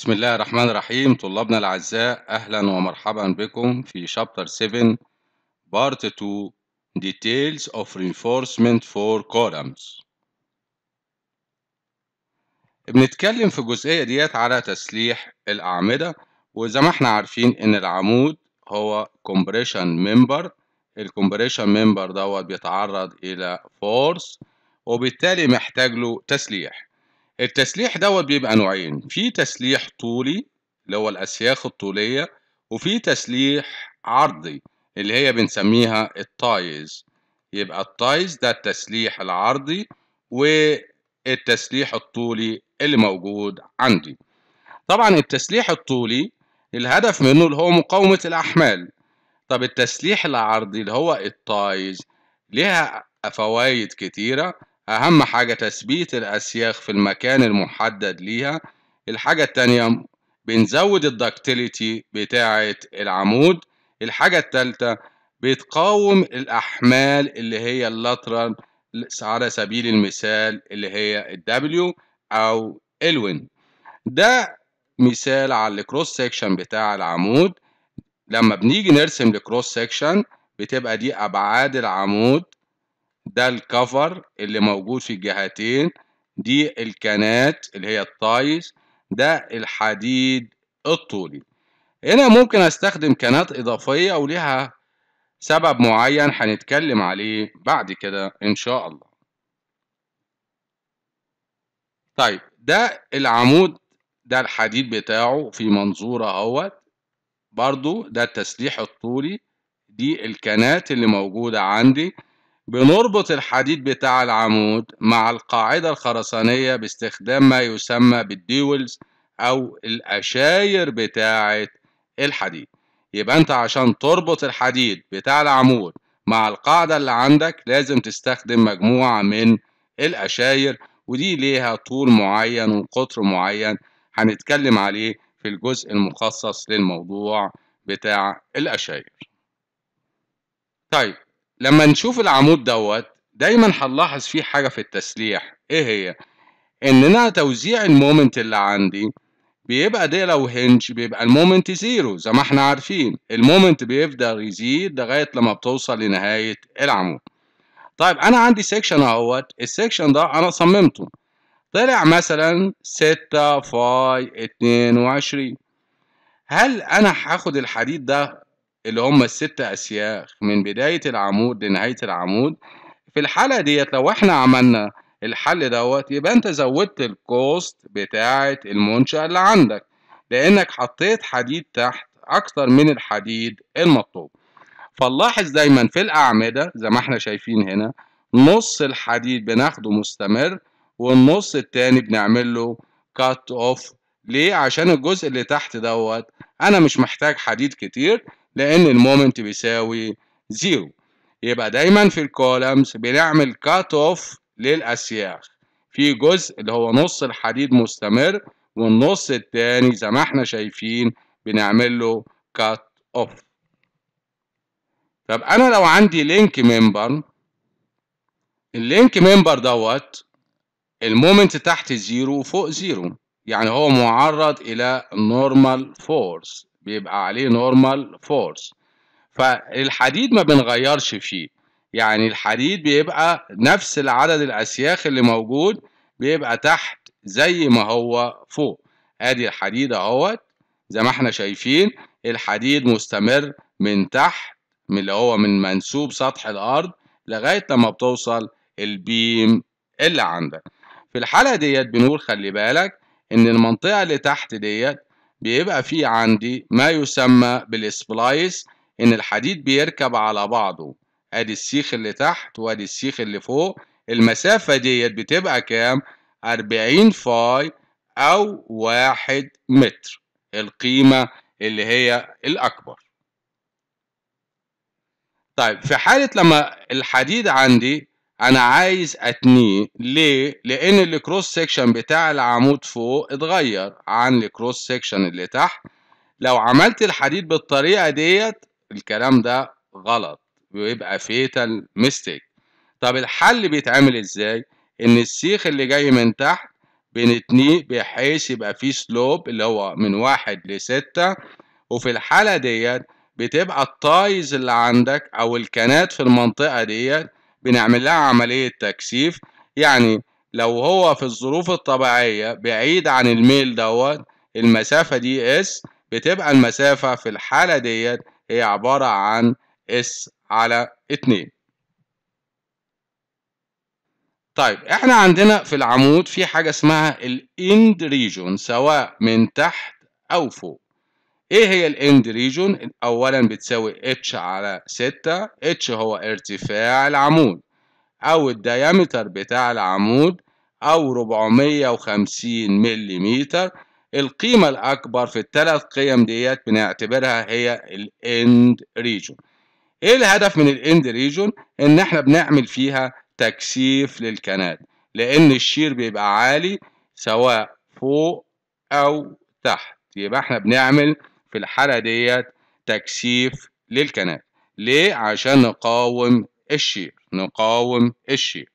بسم الله الرحمن الرحيم طلابنا الأعزاء أهلا ومرحبا بكم في شابتر 7 بارت 2 Details of Reinforcement for Columns بنتكلم في الجزئية ديت على تسليح الأعمدة وزي ما احنا عارفين إن العمود هو compression member الكومبريشن member دوت بيتعرض إلى force وبالتالي محتاج له تسليح التسليح دوت بيبقى نوعين في تسليح طولي اللي هو الأسياخ الطولية وفي تسليح عرضي اللي هي بنسميها التايز يبقى التايز ده التسليح العرضي والتسليح الطولي اللي موجود عندي طبعا التسليح الطولي الهدف منه اللي هو مقاومة الأحمال طب التسليح العرضي اللي هو التايز ليها فوائد كتيرة أهم حاجة تثبيت الأسياخ في المكان المحدد ليها الحاجة التانية بنزود الدكتيليتي بتاعة العمود الحاجة التالتة بتقاوم الأحمال اللي هي اللاترال على سبيل المثال اللي هي الدبليو أو الوين ده مثال على الكروس سيكشن بتاع العمود لما بنيجي نرسم الكروس سيكشن بتبقى دي أبعاد العمود ده الكفر اللي موجود في الجهتين دي الكنات اللي هي الطايس ده الحديد الطولي هنا ممكن استخدم كانات اضافية وليها سبب معين هنتكلم عليه بعد كده ان شاء الله طيب ده العمود ده الحديد بتاعه في منظورة اهوت برضو ده التسليح الطولي دي الكنات اللي موجودة عندي بنربط الحديد بتاع العمود مع القاعدة الخرسانية باستخدام ما يسمى بالديولز أو الأشاير بتاعة الحديد يبقى أنت عشان تربط الحديد بتاع العمود مع القاعدة اللي عندك لازم تستخدم مجموعة من الأشاير ودي ليها طول معين وقطر معين هنتكلم عليه في الجزء المخصص للموضوع بتاع الأشاير طيب لما نشوف العمود دوت دايما هنلاحظ فيه حاجة في التسليح ايه هي ان انا توزيع المومنت اللي عندي بيبقى ده لو هنج بيبقى المومنت زيرو زي ما احنا عارفين المومنت بيفضل يزيد لغاية لما بتوصل لنهاية العمود طيب انا عندي سيكشن اهوت السيكشن ده انا صممته طلع مثلا ستة فاي اتنين وعشرين هل انا هاخد الحديد ده اللي هم الست أسياخ من بداية العمود لنهاية العمود في الحالة ديت لو احنا عملنا الحل دوت يبقى انت زودت الكوست بتاعة المنشأة اللي عندك لأنك حطيت حديد تحت أكتر من الحديد المطلوب فنلاحظ دايما في الأعمدة زي ما احنا شايفين هنا نص الحديد بناخده مستمر والنص التاني بنعمل له كات اوف ليه عشان الجزء اللي تحت دوت انا مش محتاج حديد كتير لأن المومنت بيساوي زيرو يبقى دايما في الكولمز بنعمل كات اوف للأسياخ في جزء اللي هو نص الحديد مستمر والنص التاني زي ما احنا شايفين بنعمل له كات اوف طب انا لو عندي لينك ممبر اللينك ممبر دوت المومنت تحت زيرو وفوق زيرو يعني هو معرض الى نورمال فورس بيبقى عليه نورمال فورس فالحديد ما بنغيرش فيه يعني الحديد بيبقى نفس العدد الأسياخ اللي موجود بيبقى تحت زي ما هو فوق ادي الحديد اهوت زي ما احنا شايفين الحديد مستمر من تحت من اللي هو من منسوب سطح الارض لغايه لما بتوصل البيم اللي عندك في الحاله ديت بنقول خلي بالك ان المنطقه اللي تحت ديت بيبقى في عندي ما يسمى بالسبلايس ان الحديد بيركب على بعضه ادي السيخ اللي تحت وادي السيخ اللي فوق المسافة ديت بتبقى كام 40 فاي او واحد متر القيمة اللي هي الاكبر طيب في حالة لما الحديد عندي انا عايز اتنيه ليه لان الكروس سيكشن بتاع العمود فوق اتغير عن الكروس سيكشن اللي تحت لو عملت الحديد بالطريقه ديت الكلام ده غلط ويبقى فيتال ميستيك طب الحل بيتعمل ازاي ان السيخ اللي جاي من تحت بنتنيه بحيث يبقى فيه سلوب اللي هو من واحد لستة وفي الحالة ديت بتبقى الطايز اللي عندك أو الكنات في المنطقة ديت بنعمل لها عملية تكثيف يعني لو هو في الظروف الطبيعية بعيد عن الميل دوت المسافة دي اس بتبقى المسافة في الحالة ديت هي عبارة عن اس على اتنين طيب احنا عندنا في العمود في حاجة اسمها الاند ريجون سواء من تحت او فوق ايه هي الاند ريجون اولا بتساوي اتش على 6 اتش هو ارتفاع العمود او الديامتر بتاع العمود او 450 ملم القيمة الأكبر في الثلاث قيم ديت بنعتبرها هي الإند ريجون. إيه الهدف من الإند ريجون؟ إن إحنا بنعمل فيها تكثيف للكنات، لأن الشير بيبقى عالي سواء فوق أو تحت، يبقى إحنا بنعمل في الحالة ديت تكثيف للكنال ليه؟ عشان نقاوم الشير نقاوم الشير